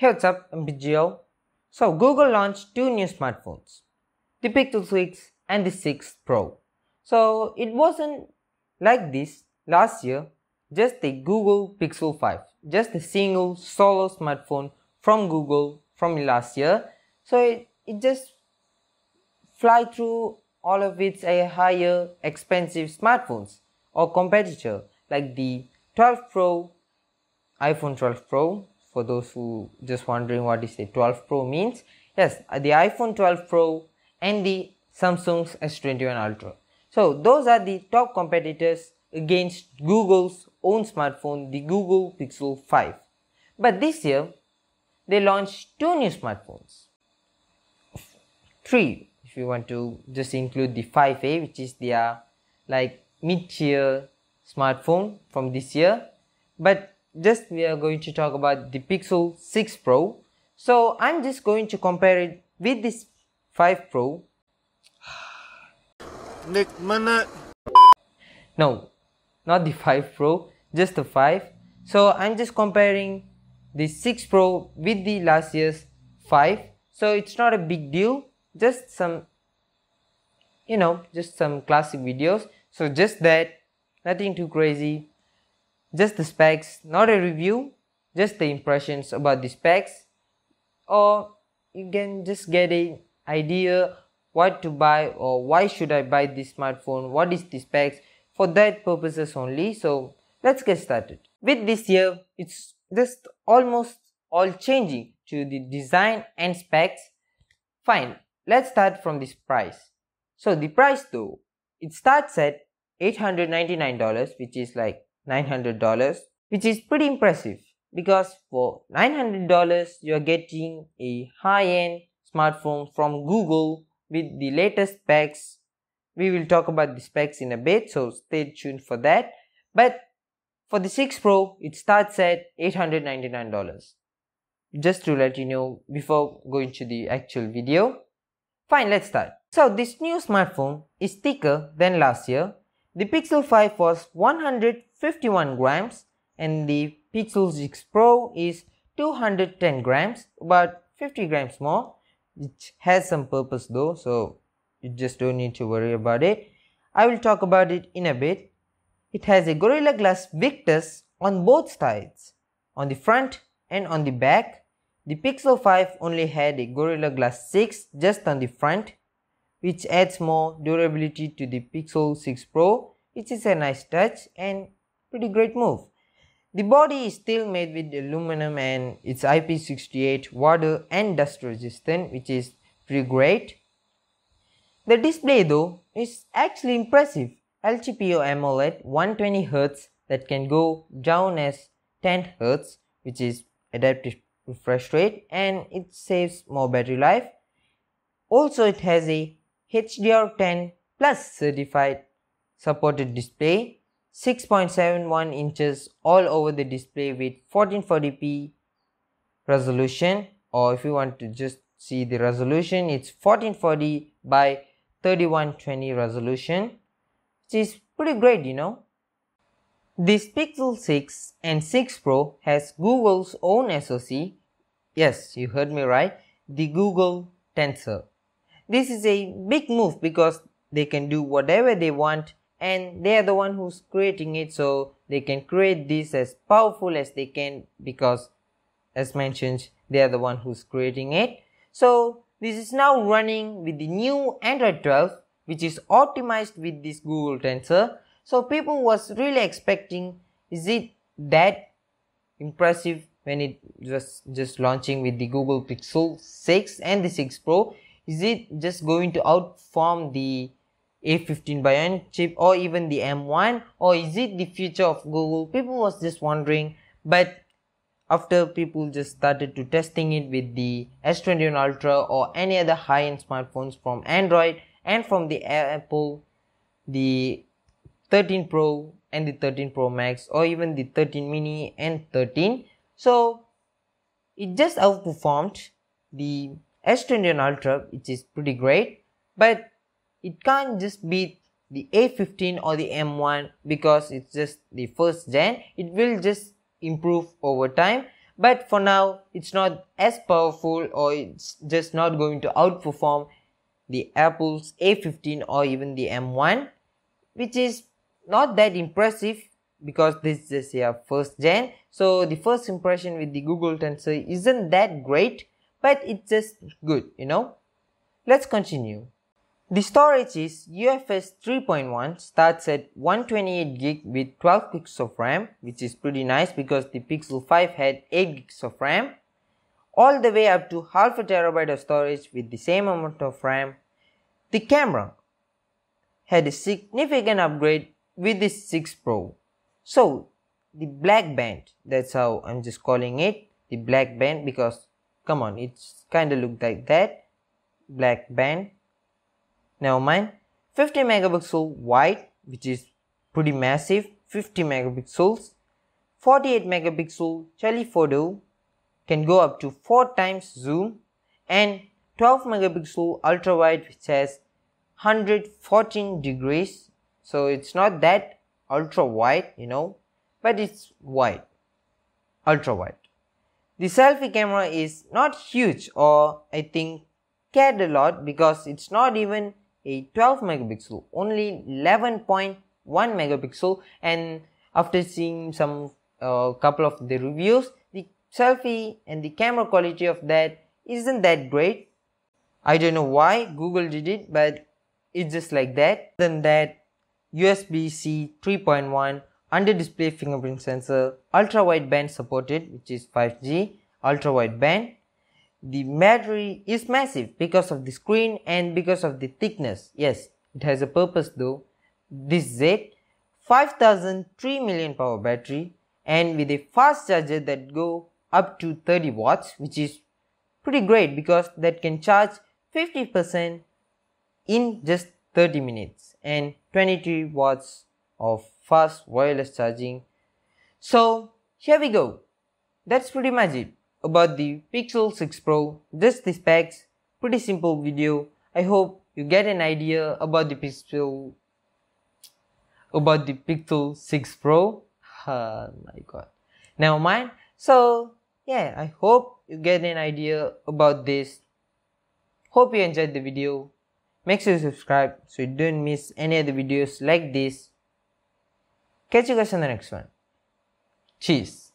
Heads up, I'm So Google launched two new smartphones, the Pixel 6 and the 6 Pro. So it wasn't like this last year, just the Google Pixel 5, just a single solo smartphone from Google from last year. So it, it just fly through all of its eh, higher expensive smartphones or competitor like the 12 Pro, iPhone 12 Pro, for those who just wondering what is the 12 Pro means. Yes, the iPhone 12 Pro and the Samsung's S21 Ultra. So those are the top competitors against Google's own smartphone, the Google Pixel 5. But this year, they launched two new smartphones. Three, if you want to just include the 5A, which is their like mid-tier smartphone from this year. But just we are going to talk about the Pixel 6 Pro. So I'm just going to compare it with this 5 Pro. Nick No, not the 5 Pro, just the 5. So I'm just comparing the 6 Pro with the last year's 5. So it's not a big deal, just some, you know, just some classic videos. So just that, nothing too crazy, just the specs, not a review, just the impressions about the specs, or you can just get an idea what to buy or why should I buy this smartphone, what is the specs, for that purposes only. So let's get started. With this year, it's just almost all changing to the design and specs. Fine, let's start from this price. So the price though, it starts at $899 which is like $900 which is pretty impressive because for $900 you are getting a high-end smartphone from Google with the latest specs. We will talk about the specs in a bit so stay tuned for that. But for the 6 Pro it starts at $899. Just to let you know before going to the actual video. Fine let's start. So this new smartphone is thicker than last year the Pixel 5 was 151 grams and the Pixel 6 Pro is 210 grams but 50 grams more It has some purpose though so you just don't need to worry about it. I will talk about it in a bit. It has a Gorilla Glass Victus on both sides, on the front and on the back. The Pixel 5 only had a Gorilla Glass 6 just on the front which adds more durability to the Pixel 6 Pro which is a nice touch and pretty great move. The body is still made with aluminum and it's IP68 water and dust resistant which is pretty great. The display though is actually impressive LTPO AMOLED 120Hz that can go down as 10Hz which is adaptive refresh rate and it saves more battery life. Also it has a HDR10 Plus certified supported display 6.71 inches all over the display with 1440p resolution or if you want to just see the resolution it's 1440 by 3120 resolution which is pretty great you know this pixel 6 and 6 pro has google's own soc yes you heard me right the google tensor this is a big move because they can do whatever they want and they are the one who's creating it so they can create this as powerful as they can because as mentioned they are the one who's creating it so this is now running with the new android 12 which is optimized with this google tensor so people was really expecting is it that impressive when it was just launching with the google pixel 6 and the 6 pro is it just going to outperform the a15 Bionic chip or even the M1 or is it the future of Google? People was just wondering but after people just started to testing it with the S21 Ultra or any other high-end smartphones from Android and from the Apple the 13 Pro and the 13 Pro Max or even the 13 mini and 13 so it just outperformed the S21 Ultra, which is pretty great, but it can't just beat the A15 or the M1 because it's just the first gen. It will just improve over time, but for now, it's not as powerful or it's just not going to outperform the Apple's A15 or even the M1, which is not that impressive because this is a first gen. So the first impression with the Google Tensor isn't that great, but it's just good, you know? Let's continue. The storage is UFS 3.1 starts at 128 gig with 12 gigs of RAM, which is pretty nice because the Pixel 5 had 8 gigs of RAM, all the way up to half a terabyte of storage with the same amount of RAM. The camera had a significant upgrade with the 6 Pro. So the black band, that's how I'm just calling it, the black band because come on it's kind of look like that black band never mind 50 megapixel wide which is pretty massive 50 megapixels 48 megapixel telephoto can go up to 4 times zoom and 12 megapixel ultra wide which has 114 degrees so it's not that ultra wide you know but it's wide ultra wide the selfie camera is not huge or I think cared a lot because it's not even a 12 megapixel, only 11.1 megapixel and after seeing some uh, couple of the reviews, the selfie and the camera quality of that isn't that great. I don't know why Google did it, but it's just like that. Then that USB-C 3.1 under display fingerprint sensor, ultra wide band supported which is 5G, ultra wide band. The battery is massive because of the screen and because of the thickness. Yes, it has a purpose though. This Z 5003 million power battery and with a fast charger that go up to 30 watts which is pretty great because that can charge 50% in just 30 minutes and 23 watts of fast wireless charging. So here we go. That's pretty much it about the Pixel 6 Pro. Just the specs, pretty simple video. I hope you get an idea about the Pixel about the Pixel 6 Pro. Oh my god. Never mind. So yeah, I hope you get an idea about this. Hope you enjoyed the video. Make sure you subscribe so you don't miss any other videos like this. Catch you guys in the next one. Cheers.